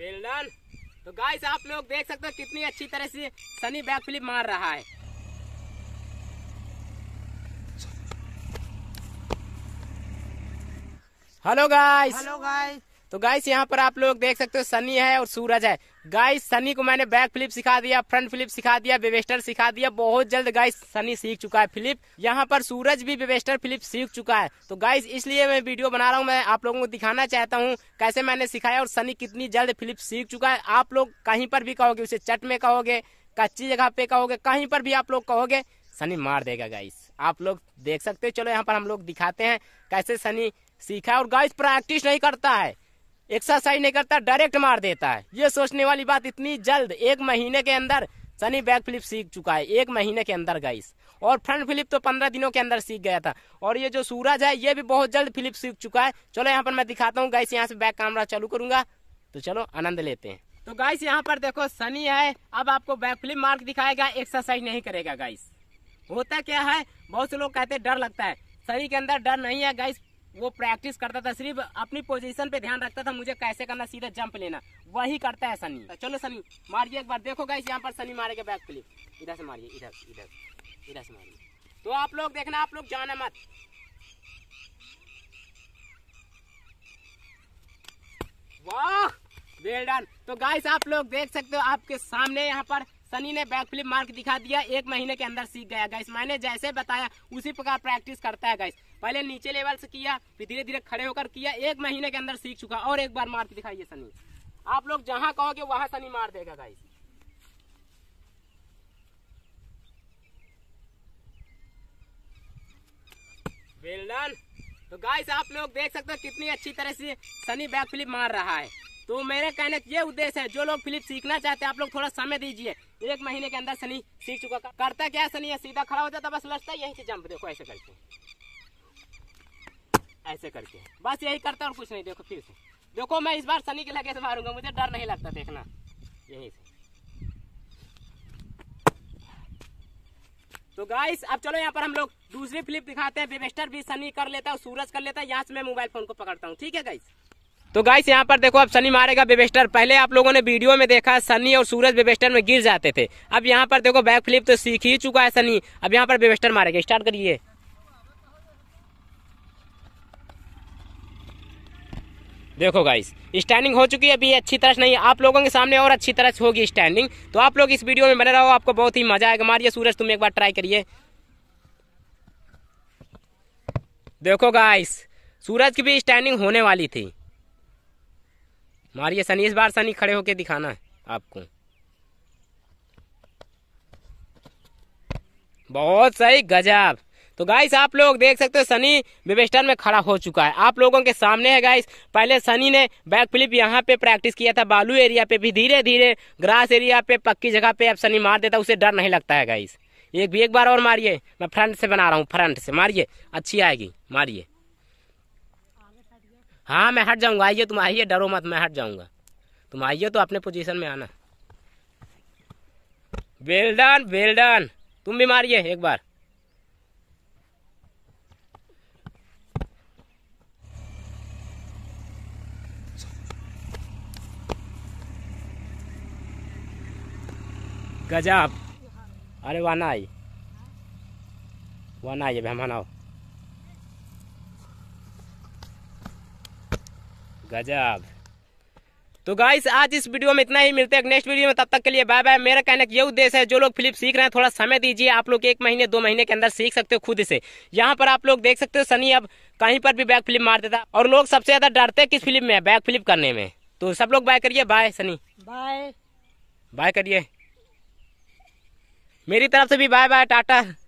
well तो guys आप लोग देख सकते हो कितनी अच्छी तरह से सनी बैक फ्लिप मार रहा है हेलो गाइस हेलो गाइस तो गाइस यहाँ पर आप लोग देख सकते हो सनी है और सूरज है गाइस सनी को मैंने बैक फ्लिप सिखा दिया फ्रंट फ्लिप सिखा दिया बेवेस्टर सिखा दिया बहुत जल्द गाइस सनी सीख चुका है फ्लिप यहाँ पर सूरज भी बेबेस्टर फ्लिप सीख चुका है तो गाइस इसलिए मैं वीडियो बना रहा हूँ मैं आप लोगों को दिखाना चाहता हूँ कैसे मैंने सिखाया और सनी कितनी जल्द फ्लिप सीख चुका है आप लोग कहीं पर भी कहोगे उसे चट में कहोगे कच्ची जगह पे कहोगे कहीं पर भी आप लोग कहोगे सनी मार देगा गाइस आप लोग देख सकते हो चलो यहाँ पर हम लोग दिखाते हैं कैसे सनी सीखा और गाइस प्रैक्टिस नहीं करता है एक्सरसाइज नहीं करता डायरेक्ट मार देता है ये सोचने वाली बात इतनी जल्द एक महीने के अंदर सनी बैक फ्लिप सीख चुका है एक महीने के अंदर गाइस और फ्रंट फ्लिप तो पंद्रह दिनों के अंदर सीख गया था और ये जो सूरज है ये भी बहुत जल्द फ्लिप सीख चुका है चलो यहाँ पर मैं दिखाता हूँ गाइस यहाँ से बैक कैमरा चालू करूंगा तो चलो आनंद लेते हैं तो गाइस यहाँ पर देखो सनी है अब आपको बैक फ्लिप मार्क दिखाएगा एक्सरसाइज नहीं करेगा गाइस होता क्या है बहुत से लोग कहते हैं डर लगता है सनी के अंदर डर नहीं है गाइस वो प्रैक्टिस करता था सिर्फ अपनी पोजीशन पे ध्यान रखता था मुझे कैसे करना सीधा जंप लेना वही करता है सनी चलो सनी मारिए एक बार देखो गाइस यहाँ पर सनी मारेगा बैक प्ले इधर से मारिए इधर इधर इधर से मारिए तो आप लोग देखना आप लोग जाना मत वाह वेल डन तो गाइस आप लोग देख सकते हो आपके सामने यहाँ पर सनी ने बैक फ्लिप मार्क दिखा दिया एक महीने के अंदर सीख गया गाइस मैंने जैसे बताया उसी प्रकार प्रैक्टिस करता है गाइस पहले नीचे लेवल से किया फिर धीरे धीरे खड़े होकर किया एक महीने के अंदर सीख चुका और एक बार मार्क दिखाइए सनी आप लोग जहाँ कहोगे वहाँ सनी मार देगा गाइस वेल डन तो गाइस आप लोग देख सकते हो कितनी अच्छी तरह से सनी बैक फ्लिप मार रहा है तो मेरे कहने का ये उद्देश्य है जो लोग फिलिप सीखना चाहते हैं आप लोग थोड़ा समय दीजिए एक महीने के अंदर सनी सीख चुका करता क्या सनी है सीधा खड़ा हो जाता बस लड़ता यहीं से जंप देखो ऐसे करके ऐसे करके बस यही करता और कुछ नहीं देखो फिर से देखो मैं इस बार सनी के लगे से मारूंगा मुझे डर नहीं लगता देखना यहीं से तो गाइस अब चलो यहाँ पर हम लोग दूसरी फ्लिप दिखाते हैं बेबेस्टर भी सनी कर लेता है सूरज कर लेता है यहाँ से मैं मोबाइल फोन को पकड़ता हूँ ठीक है गाइस तो गाइस यहाँ पर देखो अब सनी मारेगा बेबेस्टर पहले आप लोगों ने वीडियो में देखा सनी और सूरज बेबेस्टर में गिर जाते थे अब यहाँ पर देखो बैक फ्लिप तो सीख ही चुका है सनी अब यहाँ पर बेबेस्टर मारेगा स्टार्ट करिए देखो गाइस स्टैंडिंग हो चुकी है अभी अच्छी तरह नहीं आप लोगों के सामने और अच्छी तरह होगी स्टैंडिंग तो आप लोग इस वीडियो में बने रहो आपको बहुत ही मजा आएगा मारिए सूरज तुम एक बार ट्राई करिए देखो गाइस सूरज की भी स्टैंडिंग होने वाली थी मारिए सनी इस बार सनी खड़े होके दिखाना है आपको बहुत सही गजब तो गाइस आप लोग देख सकते हो सनी वेबस्टर में खड़ा हो चुका है आप लोगों के सामने है गाइस पहले सनी ने बैक फ्लिप यहाँ पे प्रैक्टिस किया था बालू एरिया पे भी धीरे धीरे ग्रास एरिया पे पक्की जगह पे अब सनी मार देता उसे डर नहीं लगता है गाइस एक भी एक बार और मारिए मैं फ्रंट से बना रहा हूँ फ्रंट से मारिए अच्छी आएगी मारिए हाँ मैं हट जाऊंगा आइए तुम आइए डरो मत मैं हट जाऊंगा तुम आइए तो अपने पोजीशन में आना वेल्डन वेल्डन तुम भी मारिए एक बार गजब अरे वाना आई वाना आइए मेहमान आओ गजब तो गाइस आज इस वीडियो में इतना ही मिलते हैं नेक्स्ट वीडियो में तब तक के लिए बाय बाय मेरा कहने का ये उद्देश्य है जो लोग फ्लिप सीख रहे हैं थोड़ा समय दीजिए आप लोग एक महीने दो महीने के अंदर सीख सकते हो खुद से यहाँ पर आप लोग देख सकते हो सनी अब कहीं पर भी बैक फ्लिप मार देता और लोग सबसे ज्यादा डरते किस फिल्म में बैक फ्लिप करने में तो सब लोग बाय करिए बाय सनी बाय बाय करिए मेरी तरफ से भी बाय बाय टाटा